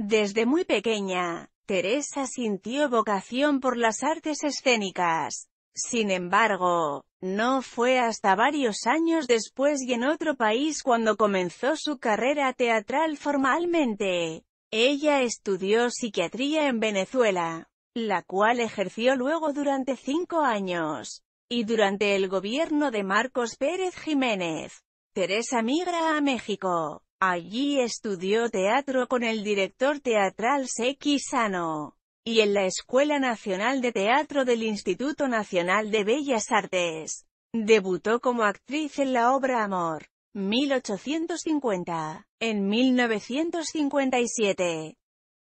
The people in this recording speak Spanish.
Desde muy pequeña, Teresa sintió vocación por las artes escénicas. Sin embargo, no fue hasta varios años después y en otro país cuando comenzó su carrera teatral formalmente. Ella estudió psiquiatría en Venezuela, la cual ejerció luego durante cinco años, y durante el gobierno de Marcos Pérez Jiménez. Teresa migra a México, Allí estudió teatro con el director teatral Seki Sano, y en la Escuela Nacional de Teatro del Instituto Nacional de Bellas Artes. Debutó como actriz en la obra Amor, 1850. En 1957,